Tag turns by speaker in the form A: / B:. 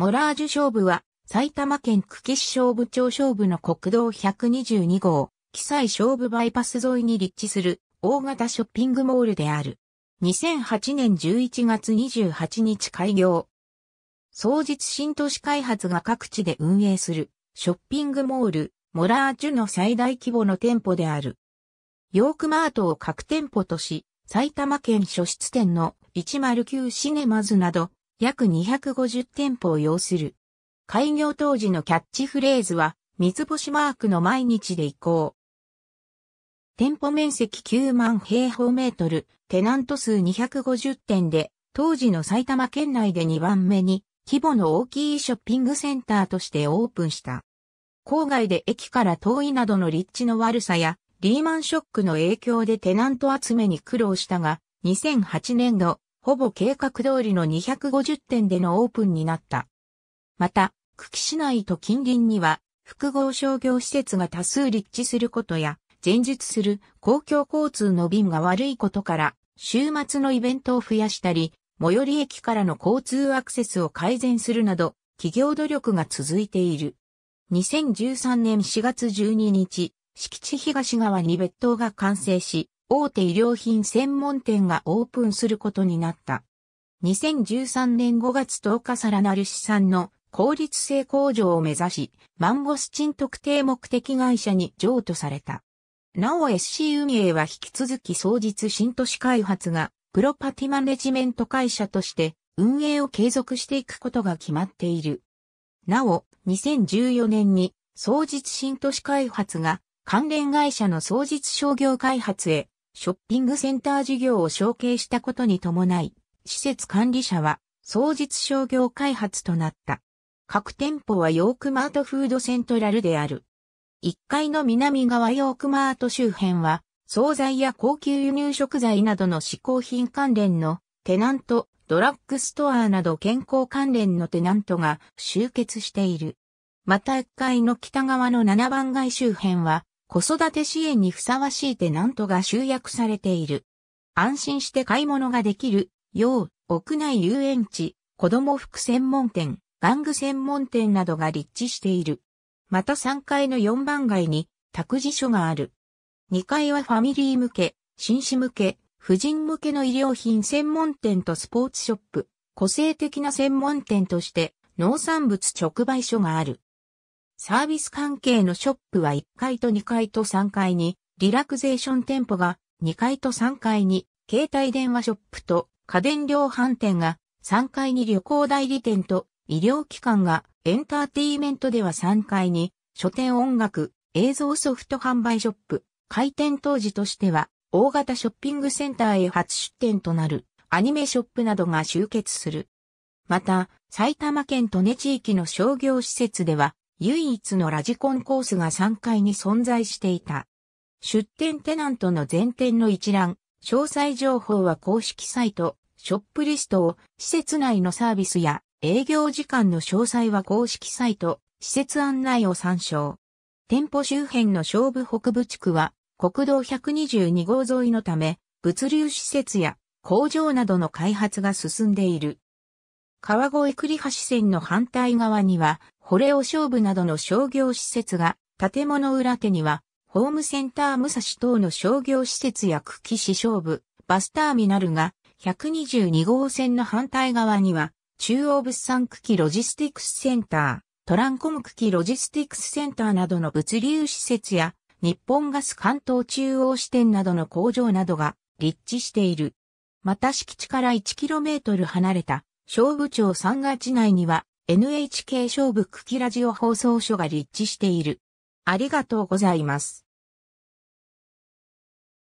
A: モラージュ勝負は、埼玉県久喜市勝負町勝負の国道122号、記載勝負バイパス沿いに立地する大型ショッピングモールである。2008年11月28日開業。創日新都市開発が各地で運営するショッピングモール、モラージュの最大規模の店舗である。ヨークマートを各店舗とし、埼玉県初出店の109シネマズなど約250店舗を要する。開業当時のキャッチフレーズは、三つ星マークの毎日で行こう。店舗面積9万平方メートル、テナント数250店で、当時の埼玉県内で2番目に、規模の大きいショッピングセンターとしてオープンした。郊外で駅から遠いなどの立地の悪さや、リーマンショックの影響でテナント集めに苦労したが、2008年度、ほぼ計画通りの250店でのオープンになった。また、久喜市内と近隣には、複合商業施設が多数立地することや、前述する公共交通の便が悪いことから、週末のイベントを増やしたり、最寄り駅からの交通アクセスを改善するなど、企業努力が続いている。2013年4月12日、敷地東側に別棟が完成し、大手医療品専門店がオープンすることになった。2013年5月10日さらなる資産の効率性工場を目指し、マンゴスチン特定目的会社に譲渡された。なお SC 運営は引き続き創日新都市開発がプロパティマネジメント会社として運営を継続していくことが決まっている。なお、2014年に創日新都市開発が関連会社の創日商業開発へショッピングセンター事業を承継したことに伴い、施設管理者は創実商業開発となった。各店舗はヨークマートフードセントラルである。1階の南側ヨークマート周辺は、惣菜や高級輸入食材などの嗜好品関連のテナント、ドラッグストアなど健康関連のテナントが集結している。また1階の北側の7番街周辺は、子育て支援にふさわしいテナントが集約されている。安心して買い物ができる、よう、屋内遊園地、子供服専門店、玩具専門店などが立地している。また3階の4番街に、託児所がある。2階はファミリー向け、紳士向け、婦人向けの医療品専門店とスポーツショップ、個性的な専門店として、農産物直売所がある。サービス関係のショップは1階と2階と3階に、リラクゼーション店舗が2階と3階に、携帯電話ショップと家電量販店が、3階に旅行代理店と医療機関が、エンターテイメントでは3階に、書店音楽、映像ソフト販売ショップ、開店当時としては、大型ショッピングセンターへ初出店となる、アニメショップなどが集結する。また、埼玉県利根地域の商業施設では、唯一のラジコンコースが3階に存在していた。出店テナントの全店の一覧、詳細情報は公式サイト、ショップリストを、施設内のサービスや営業時間の詳細は公式サイト、施設案内を参照。店舗周辺の勝負北部地区は、国道122号沿いのため、物流施設や工場などの開発が進んでいる。川越栗橋線の反対側には、ホレオ勝負などの商業施設が、建物裏手には、ホームセンター武蔵等の商業施設や久喜市勝負、バスターミナルが、122号線の反対側には、中央物産久喜ロジスティクスセンター、トランコム久喜ロジスティクスセンターなどの物流施設や、日本ガス関東中央支店などの工場などが立地している。また敷地から 1km 離れた、勝負町三月内には、NHK 勝負部茎ラジオ放送所が立地している。ありがとうございます。